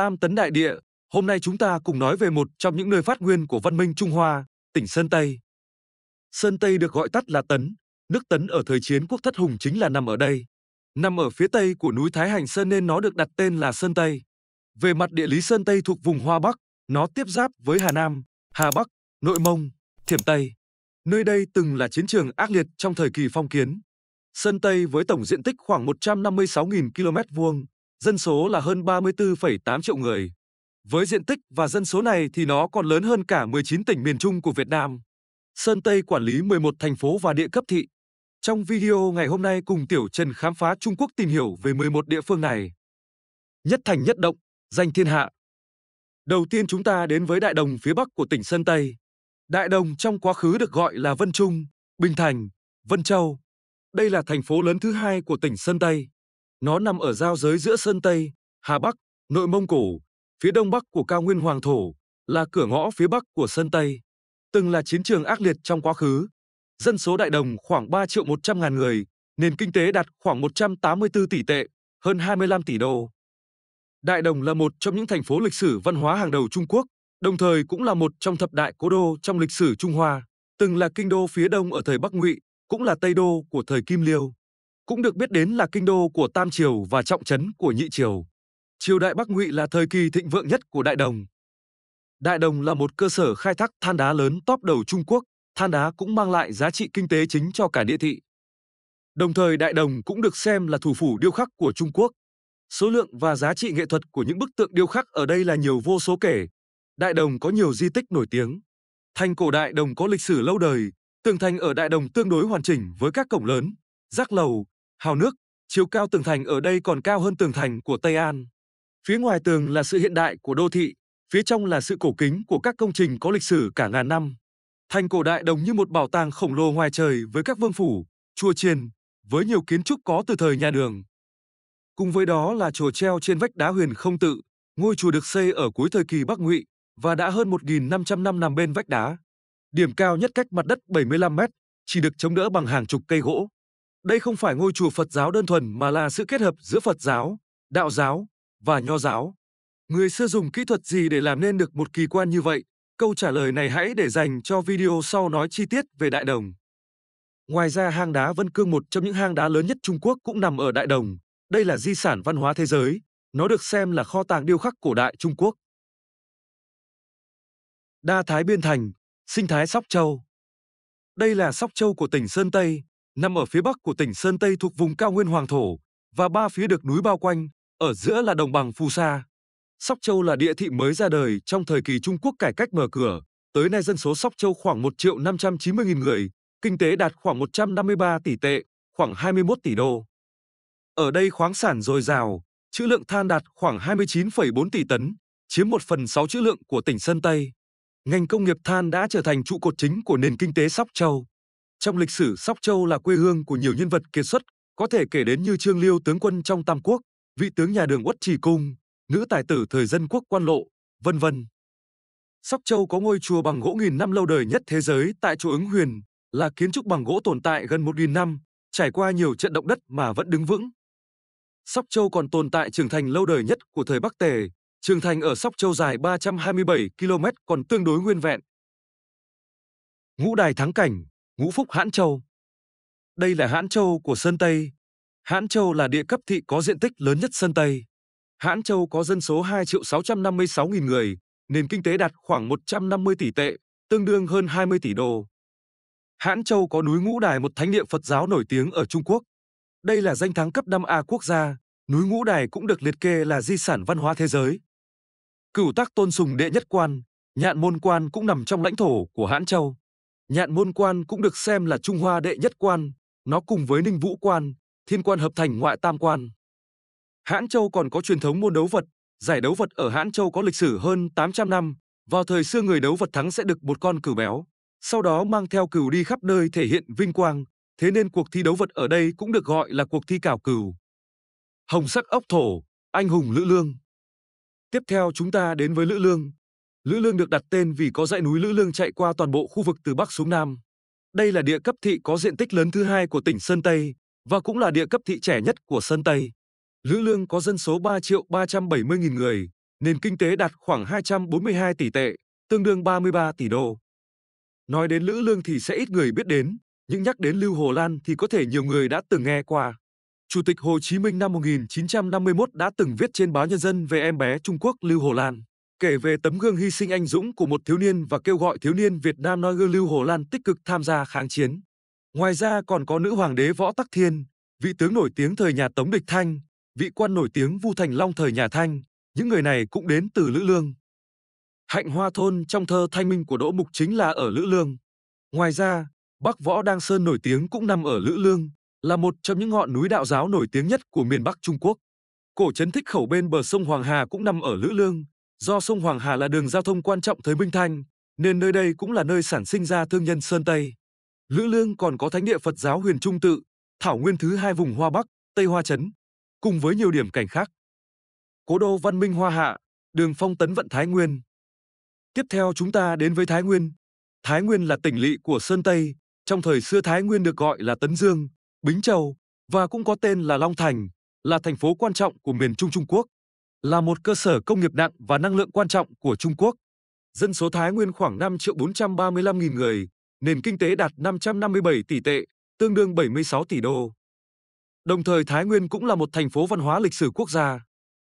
Tam Tấn Đại Địa, hôm nay chúng ta cùng nói về một trong những nơi phát nguyên của văn minh Trung Hoa, tỉnh Sơn Tây. Sơn Tây được gọi tắt là Tấn, nước Tấn ở thời chiến quốc Thất Hùng chính là nằm ở đây. Nằm ở phía tây của núi Thái Hành Sơn nên nó được đặt tên là Sơn Tây. Về mặt địa lý Sơn Tây thuộc vùng Hoa Bắc, nó tiếp giáp với Hà Nam, Hà Bắc, Nội Mông, Thiểm Tây. Nơi đây từng là chiến trường ác liệt trong thời kỳ phong kiến. Sơn Tây với tổng diện tích khoảng 156.000 km vuông dân số là hơn 34,8 triệu người. Với diện tích và dân số này thì nó còn lớn hơn cả 19 tỉnh miền Trung của Việt Nam. Sơn Tây quản lý 11 thành phố và địa cấp thị. Trong video ngày hôm nay cùng Tiểu Trần khám phá Trung Quốc tìm hiểu về 11 địa phương này. Nhất thành nhất động, danh thiên hạ. Đầu tiên chúng ta đến với Đại Đồng phía Bắc của tỉnh Sơn Tây. Đại Đồng trong quá khứ được gọi là Vân Trung, Bình Thành, Vân Châu. Đây là thành phố lớn thứ hai của tỉnh Sơn Tây. Nó nằm ở giao giới giữa Sơn Tây, Hà Bắc, Nội Mông Cổ, phía đông bắc của cao nguyên Hoàng Thổ, là cửa ngõ phía bắc của Sơn Tây. Từng là chiến trường ác liệt trong quá khứ. Dân số đại đồng khoảng 3 triệu 100 ngàn người, nền kinh tế đạt khoảng 184 tỷ tệ, hơn 25 tỷ đô. Đại Đồng là một trong những thành phố lịch sử văn hóa hàng đầu Trung Quốc, đồng thời cũng là một trong thập đại cố đô trong lịch sử Trung Hoa, từng là kinh đô phía đông ở thời Bắc Ngụy, cũng là Tây đô của thời Kim Liêu cũng được biết đến là kinh đô của Tam Triều và trọng trấn của Nhị Triều. Triều đại Bắc Ngụy là thời kỳ thịnh vượng nhất của Đại Đồng. Đại Đồng là một cơ sở khai thác than đá lớn top đầu Trung Quốc, than đá cũng mang lại giá trị kinh tế chính cho cả địa thị. Đồng thời Đại Đồng cũng được xem là thủ phủ điêu khắc của Trung Quốc. Số lượng và giá trị nghệ thuật của những bức tượng điêu khắc ở đây là nhiều vô số kể. Đại Đồng có nhiều di tích nổi tiếng. Thành cổ Đại Đồng có lịch sử lâu đời, tường thành ở Đại Đồng tương đối hoàn chỉnh với các cổng lớn, rác lầu, hào nước, chiều cao tường thành ở đây còn cao hơn tường thành của Tây An. Phía ngoài tường là sự hiện đại của đô thị, phía trong là sự cổ kính của các công trình có lịch sử cả ngàn năm. Thành cổ đại đồng như một bảo tàng khổng lồ ngoài trời với các vương phủ, chùa chiền, với nhiều kiến trúc có từ thời nhà đường. Cùng với đó là chùa treo trên vách đá huyền không tự, ngôi chùa được xây ở cuối thời kỳ Bắc Ngụy và đã hơn 1.500 năm nằm bên vách đá. Điểm cao nhất cách mặt đất 75 mét, chỉ được chống đỡ bằng hàng chục cây gỗ. Đây không phải ngôi chùa Phật giáo đơn thuần mà là sự kết hợp giữa Phật giáo, Đạo giáo và Nho giáo. Người xưa dùng kỹ thuật gì để làm nên được một kỳ quan như vậy? Câu trả lời này hãy để dành cho video sau nói chi tiết về Đại Đồng. Ngoài ra hang đá Vân Cương một trong những hang đá lớn nhất Trung Quốc cũng nằm ở Đại Đồng. Đây là di sản văn hóa thế giới, nó được xem là kho tàng điêu khắc cổ đại Trung Quốc. Đa Thái Biên Thành, sinh thái Sóc Châu Đây là Sóc Châu của tỉnh Sơn Tây, nằm ở phía bắc của tỉnh Sơn Tây thuộc vùng cao nguyên Hoàng Thổ và ba phía được núi bao quanh, ở giữa là đồng bằng Phù Sa. Sóc Châu là địa thị mới ra đời trong thời kỳ Trung Quốc cải cách mở cửa. Tới nay dân số Sóc Châu khoảng 1 triệu 590 nghìn người, kinh tế đạt khoảng 153 tỷ tệ, khoảng 21 tỷ đô. Ở đây khoáng sản dồi dào, trữ lượng than đạt khoảng 29,4 tỷ tấn, chiếm 1 phần 6 trữ lượng của tỉnh Sơn Tây. Ngành công nghiệp than đã trở thành trụ cột chính của nền kinh tế Sóc Châu. Trong lịch sử Sóc Châu là quê hương của nhiều nhân vật kiệt xuất, có thể kể đến như Trương Liêu tướng quân trong Tam Quốc, vị tướng nhà Đường Uất Trì Cung, nữ tài tử thời dân quốc quan lộ, vân vân. Sóc Châu có ngôi chùa bằng gỗ nghìn năm lâu đời nhất thế giới tại chùa Ứng Huyền, là kiến trúc bằng gỗ tồn tại gần một nghìn năm, trải qua nhiều trận động đất mà vẫn đứng vững. Sóc Châu còn tồn tại trường thành lâu đời nhất của thời Bắc Tề, trường thành ở Sóc Châu dài 327 km còn tương đối nguyên vẹn. Ngũ đài thắng cảnh Ngũ Phúc Hãn Châu. Đây là Hãn Châu của Sơn Tây. Hãn Châu là địa cấp thị có diện tích lớn nhất Sơn Tây. Hãn Châu có dân số 2 triệu 656 nghìn người, nền kinh tế đạt khoảng 150 tỷ tệ, tương đương hơn 20 tỷ đô. Hãn Châu có núi Ngũ Đài một thánh địa Phật giáo nổi tiếng ở Trung Quốc. Đây là danh thắng cấp 5A quốc gia, núi Ngũ Đài cũng được liệt kê là di sản văn hóa thế giới. Cửu tác tôn sùng đệ nhất quan, nhạn môn quan cũng nằm trong lãnh thổ của Hãn Châu. Nhạn môn quan cũng được xem là Trung Hoa đệ nhất quan, nó cùng với Ninh Vũ quan, Thiên quan hợp thành ngoại tam quan. Hãn Châu còn có truyền thống môn đấu vật, giải đấu vật ở Hãn Châu có lịch sử hơn 800 năm, vào thời xưa người đấu vật thắng sẽ được một con cừu béo, sau đó mang theo cừu đi khắp nơi thể hiện vinh quang, thế nên cuộc thi đấu vật ở đây cũng được gọi là cuộc thi cào cừu. Hồng sắc ốc thổ, anh hùng Lữ Lương. Tiếp theo chúng ta đến với Lữ Lương, Lữ Lương được đặt tên vì có dãy núi Lữ Lương chạy qua toàn bộ khu vực từ Bắc xuống Nam. Đây là địa cấp thị có diện tích lớn thứ hai của tỉnh Sơn Tây và cũng là địa cấp thị trẻ nhất của Sơn Tây. Lữ Lương có dân số 3 triệu 370 nghìn người, nền kinh tế đạt khoảng 242 tỷ tệ, tương đương 33 tỷ đô. Nói đến Lữ Lương thì sẽ ít người biết đến, nhưng nhắc đến Lưu Hồ Lan thì có thể nhiều người đã từng nghe qua. Chủ tịch Hồ Chí Minh năm 1951 đã từng viết trên báo Nhân dân về em bé Trung Quốc Lưu Hồ Lan kể về tấm gương hy sinh anh dũng của một thiếu niên và kêu gọi thiếu niên Việt Nam nói gương Lưu Hồ Lan tích cực tham gia kháng chiến. Ngoài ra còn có nữ hoàng đế Võ Tắc Thiên, vị tướng nổi tiếng thời nhà Tống Địch Thanh, vị quan nổi tiếng Vu Thành Long thời nhà Thanh, những người này cũng đến từ Lữ Lương. Hạnh Hoa Thôn trong thơ Thanh Minh của Đỗ Mục chính là ở Lữ Lương. Ngoài ra, Bắc Võ Đang Sơn nổi tiếng cũng nằm ở Lữ Lương, là một trong những ngọn núi đạo giáo nổi tiếng nhất của miền Bắc Trung Quốc. Cổ trấn Thích Khẩu bên bờ sông Hoàng Hà cũng nằm ở Lữ Lương, Do sông Hoàng Hà là đường giao thông quan trọng tới Minh Thanh, nên nơi đây cũng là nơi sản sinh ra thương nhân Sơn Tây. Lữ Lương còn có thánh địa Phật giáo Huyền Trung Tự, thảo nguyên thứ hai vùng Hoa Bắc, Tây Hoa Trấn, cùng với nhiều điểm cảnh khác. Cố đô văn minh Hoa Hạ, đường phong tấn vận Thái Nguyên. Tiếp theo chúng ta đến với Thái Nguyên. Thái Nguyên là tỉnh lỵ của Sơn Tây, trong thời xưa Thái Nguyên được gọi là Tấn Dương, Bính Châu và cũng có tên là Long Thành, là thành phố quan trọng của miền Trung Trung Quốc là một cơ sở công nghiệp nặng và năng lượng quan trọng của Trung Quốc. Dân số Thái Nguyên khoảng 5 triệu 435 nghìn người, nền kinh tế đạt 557 tỷ tệ, tương đương 76 tỷ đô. Đồng thời Thái Nguyên cũng là một thành phố văn hóa lịch sử quốc gia,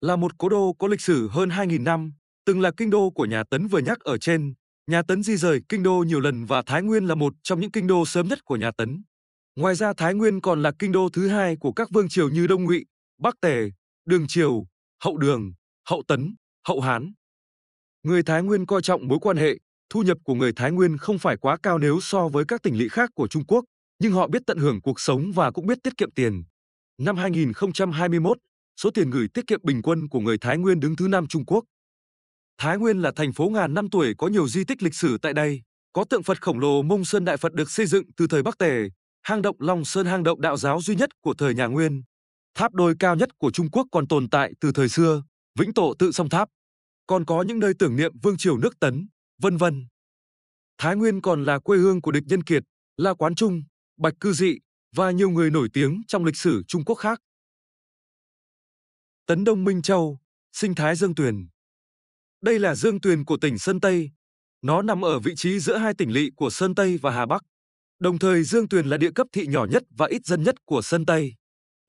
là một cố đô có lịch sử hơn 2.000 năm, từng là kinh đô của nhà Tấn vừa nhắc ở trên. Nhà Tấn di rời kinh đô nhiều lần và Thái Nguyên là một trong những kinh đô sớm nhất của nhà Tấn. Ngoài ra Thái Nguyên còn là kinh đô thứ hai của các vương triều như Đông Ngụy, Bắc Tề, Đường Triều, hậu đường, hậu tấn, hậu hán. Người Thái Nguyên coi trọng mối quan hệ, thu nhập của người Thái Nguyên không phải quá cao nếu so với các tỉnh lỵ khác của Trung Quốc, nhưng họ biết tận hưởng cuộc sống và cũng biết tiết kiệm tiền. Năm 2021, số tiền gửi tiết kiệm bình quân của người Thái Nguyên đứng thứ năm Trung Quốc. Thái Nguyên là thành phố ngàn năm tuổi có nhiều di tích lịch sử tại đây, có tượng Phật khổng lồ Mông Sơn Đại Phật được xây dựng từ thời Bắc Tề, hang động Long Sơn hang động đạo giáo duy nhất của thời nhà Nguyên. Tháp đôi cao nhất của Trung Quốc còn tồn tại từ thời xưa, Vĩnh Tổ tự song tháp. Còn có những nơi tưởng niệm vương triều nước Tấn, vân vân. Thái Nguyên còn là quê hương của địch nhân kiệt, La Quán Trung, Bạch Cư Dị và nhiều người nổi tiếng trong lịch sử Trung Quốc khác. Tấn Đông Minh Châu, sinh thái Dương Tuyền. Đây là Dương Tuyền của tỉnh Sơn Tây. Nó nằm ở vị trí giữa hai tỉnh lỵ của Sơn Tây và Hà Bắc. Đồng thời Dương Tuyền là địa cấp thị nhỏ nhất và ít dân nhất của Sơn Tây.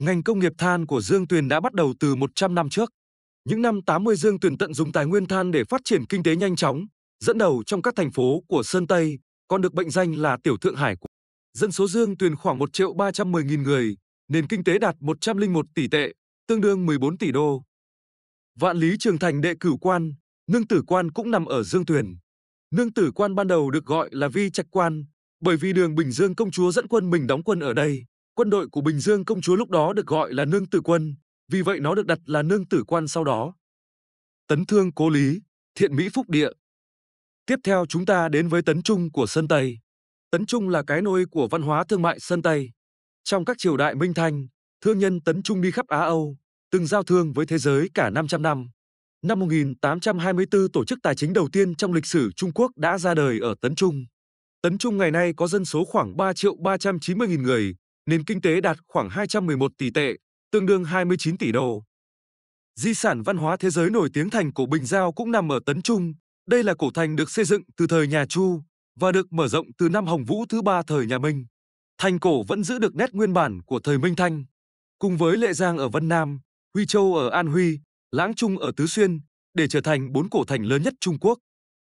Ngành công nghiệp than của Dương Tuyền đã bắt đầu từ 100 năm trước. Những năm 80 Dương Tuyền tận dụng tài nguyên than để phát triển kinh tế nhanh chóng, dẫn đầu trong các thành phố của Sơn Tây, còn được bệnh danh là Tiểu Thượng Hải. Dân số Dương Tuyền khoảng 1 triệu 310 nghìn người, nền kinh tế đạt 101 tỷ tệ, tương đương 14 tỷ đô. Vạn Lý Trường Thành đệ cửu quan, Nương Tử Quan cũng nằm ở Dương Tuyền. Nương Tử Quan ban đầu được gọi là Vi Trạch Quan, bởi vì đường Bình Dương công chúa dẫn quân mình đóng quân ở đây. Quân đội của Bình Dương công chúa lúc đó được gọi là Nương Tử Quân, vì vậy nó được đặt là Nương Tử Quan sau đó. Tấn Thương Cố Lý, Thiện Mỹ Phúc Địa. Tiếp theo chúng ta đến với Tấn Trung của Sơn Tây. Tấn Trung là cái nôi của văn hóa thương mại Sơn Tây. Trong các triều đại Minh Thanh, thương nhân Tấn Trung đi khắp Á Âu, từng giao thương với thế giới cả 500 năm. Năm 1824 tổ chức tài chính đầu tiên trong lịch sử Trung Quốc đã ra đời ở Tấn Trung. Tấn Trung ngày nay có dân số khoảng 3 triệu 390 nghìn người, nền kinh tế đạt khoảng 211 tỷ tệ, tương đương 29 tỷ đô. Di sản văn hóa thế giới nổi tiếng thành cổ Bình Giao cũng nằm ở Tấn Trung. Đây là cổ thành được xây dựng từ thời nhà Chu và được mở rộng từ năm Hồng Vũ thứ ba thời nhà Minh. Thành cổ vẫn giữ được nét nguyên bản của thời Minh Thanh. Cùng với Lệ Giang ở Vân Nam, Huy Châu ở An Huy, Lãng Trung ở Tứ Xuyên để trở thành bốn cổ thành lớn nhất Trung Quốc.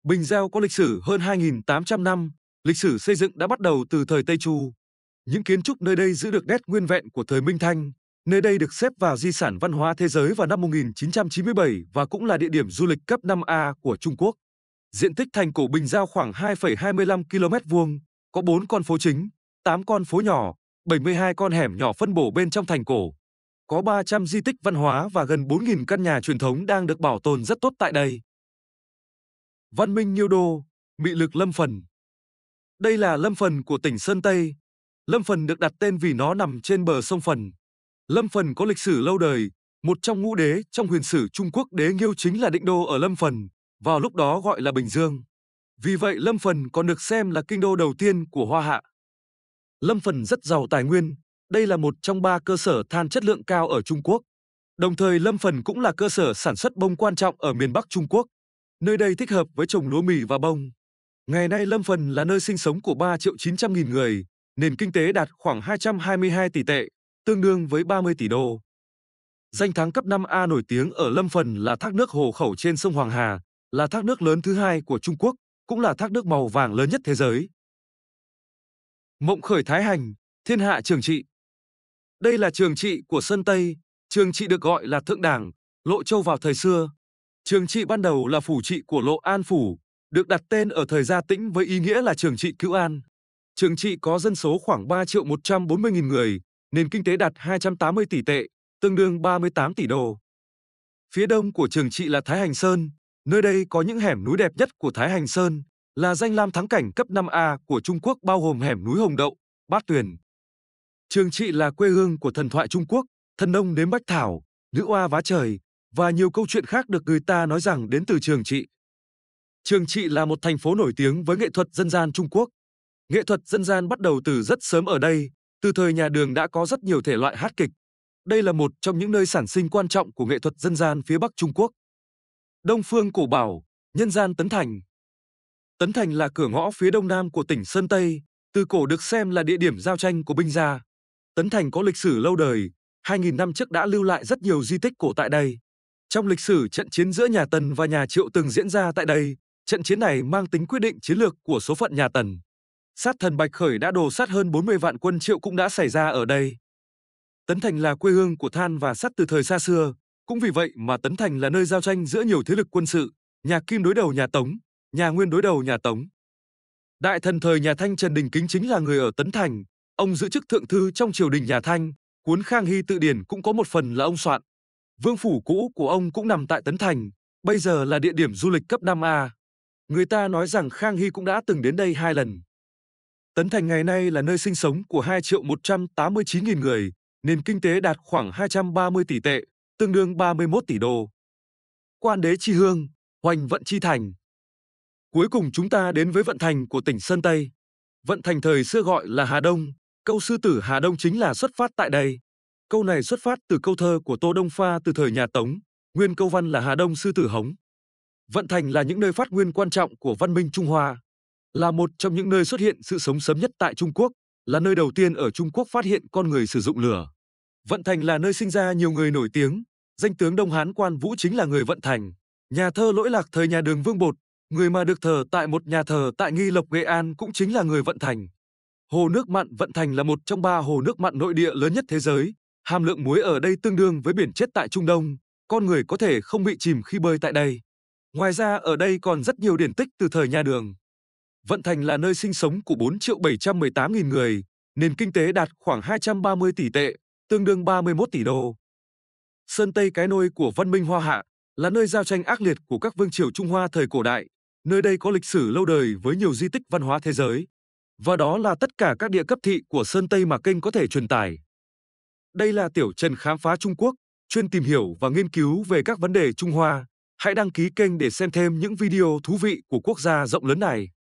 Bình Giao có lịch sử hơn 2.800 năm, lịch sử xây dựng đã bắt đầu từ thời Tây Chu. Những kiến trúc nơi đây giữ được nét nguyên vẹn của thời Minh Thanh. Nơi đây được xếp vào di sản văn hóa thế giới vào năm 1997 và cũng là địa điểm du lịch cấp 5A của Trung Quốc. Diện tích thành cổ Bình Giao khoảng 2,25 km vuông, có 4 con phố chính, 8 con phố nhỏ, 72 con hẻm nhỏ phân bổ bên trong thành cổ. Có 300 di tích văn hóa và gần 4.000 căn nhà truyền thống đang được bảo tồn rất tốt tại đây. Văn minh Nhiêu Đô, Mị lực Lâm Phần Đây là Lâm Phần của tỉnh Sơn Tây, Lâm Phần được đặt tên vì nó nằm trên bờ sông Phần. Lâm Phần có lịch sử lâu đời, một trong ngũ đế trong huyền sử Trung Quốc đế Nghiêu chính là định đô ở Lâm Phần, vào lúc đó gọi là Bình Dương. Vì vậy Lâm Phần còn được xem là kinh đô đầu tiên của Hoa Hạ. Lâm Phần rất giàu tài nguyên, đây là một trong ba cơ sở than chất lượng cao ở Trung Quốc. Đồng thời Lâm Phần cũng là cơ sở sản xuất bông quan trọng ở miền Bắc Trung Quốc. Nơi đây thích hợp với trồng lúa mì và bông. Ngày nay Lâm Phần là nơi sinh sống của 3 triệu 900 nghìn người, nền kinh tế đạt khoảng 222 tỷ tệ, tương đương với 30 tỷ đô. Danh thắng cấp 5A nổi tiếng ở Lâm Phần là thác nước Hồ Khẩu trên sông Hoàng Hà, là thác nước lớn thứ hai của Trung Quốc, cũng là thác nước màu vàng lớn nhất thế giới. Mộng khởi Thái Hành, thiên hạ trường trị. Đây là trường trị của Sơn Tây, trường trị được gọi là Thượng Đảng, Lộ Châu vào thời xưa. Trường trị ban đầu là phủ trị của Lộ An Phủ, được đặt tên ở thời gia tĩnh với ý nghĩa là trường trị cứu An. Trường trị có dân số khoảng 3 triệu 140 nghìn người, nền kinh tế đạt 280 tỷ tệ, tương đương 38 tỷ đô. Phía đông của trường trị là Thái Hành Sơn, nơi đây có những hẻm núi đẹp nhất của Thái Hành Sơn, là danh lam thắng cảnh cấp 5A của Trung Quốc bao gồm hẻm núi Hồng Đậu, Bát Tuyền. Trường trị là quê hương của thần thoại Trung Quốc, thần nông nếm bách thảo, nữ oa vá trời và nhiều câu chuyện khác được người ta nói rằng đến từ trường trị. Trường trị là một thành phố nổi tiếng với nghệ thuật dân gian Trung Quốc. Nghệ thuật dân gian bắt đầu từ rất sớm ở đây, từ thời nhà Đường đã có rất nhiều thể loại hát kịch. Đây là một trong những nơi sản sinh quan trọng của nghệ thuật dân gian phía Bắc Trung Quốc. Đông Phương Cổ Bảo, nhân gian Tấn Thành. Tấn Thành là cửa ngõ phía đông nam của tỉnh Sơn Tây, từ cổ được xem là địa điểm giao tranh của binh gia. Tấn Thành có lịch sử lâu đời, 2.000 năm trước đã lưu lại rất nhiều di tích cổ tại đây. Trong lịch sử trận chiến giữa nhà Tần và nhà Triệu từng diễn ra tại đây, trận chiến này mang tính quyết định chiến lược của số phận nhà Tần sát thần Bạch Khởi đã đổ sát hơn 40 vạn quân triệu cũng đã xảy ra ở đây. Tấn Thành là quê hương của than và sắt từ thời xa xưa, cũng vì vậy mà Tấn Thành là nơi giao tranh giữa nhiều thế lực quân sự, nhà Kim đối đầu nhà Tống, nhà Nguyên đối đầu nhà Tống. Đại thần thời nhà Thanh Trần Đình Kính chính là người ở Tấn Thành, ông giữ chức thượng thư trong triều đình nhà Thanh, cuốn Khang Hy tự điển cũng có một phần là ông soạn. Vương phủ cũ của ông cũng nằm tại Tấn Thành, bây giờ là địa điểm du lịch cấp 5A. Người ta nói rằng Khang Hy cũng đã từng đến đây hai lần. Tấn Thành ngày nay là nơi sinh sống của 2 triệu 189 nghìn người, nền kinh tế đạt khoảng 230 tỷ tệ, tương đương 31 tỷ đô. Quan đế chi hương, hoành vận chi thành. Cuối cùng chúng ta đến với vận thành của tỉnh Sơn Tây. Vận thành thời xưa gọi là Hà Đông, câu sư tử Hà Đông chính là xuất phát tại đây. Câu này xuất phát từ câu thơ của Tô Đông Pha từ thời nhà Tống, nguyên câu văn là Hà Đông sư tử hống. Vận thành là những nơi phát nguyên quan trọng của văn minh Trung Hoa là một trong những nơi xuất hiện sự sống sớm nhất tại Trung Quốc, là nơi đầu tiên ở Trung Quốc phát hiện con người sử dụng lửa. Vận Thành là nơi sinh ra nhiều người nổi tiếng, danh tướng Đông Hán Quan Vũ chính là người Vận Thành, nhà thơ lỗi lạc thời nhà Đường Vương Bột, người mà được thờ tại một nhà thờ tại Nghi Lộc Nghệ An cũng chính là người Vận Thành. Hồ nước mặn Vận Thành là một trong ba hồ nước mặn nội địa lớn nhất thế giới, hàm lượng muối ở đây tương đương với biển chết tại Trung Đông, con người có thể không bị chìm khi bơi tại đây. Ngoài ra ở đây còn rất nhiều điển tích từ thời nhà Đường. Vận Thành là nơi sinh sống của 4 triệu 718 nghìn người, nền kinh tế đạt khoảng 230 tỷ tệ, tương đương 31 tỷ đô. Sơn Tây cái nôi của văn minh Hoa Hạ là nơi giao tranh ác liệt của các vương triều Trung Hoa thời cổ đại, nơi đây có lịch sử lâu đời với nhiều di tích văn hóa thế giới. Và đó là tất cả các địa cấp thị của Sơn Tây mà kênh có thể truyền tải. Đây là Tiểu Trần Khám phá Trung Quốc, chuyên tìm hiểu và nghiên cứu về các vấn đề Trung Hoa. Hãy đăng ký kênh để xem thêm những video thú vị của quốc gia rộng lớn này.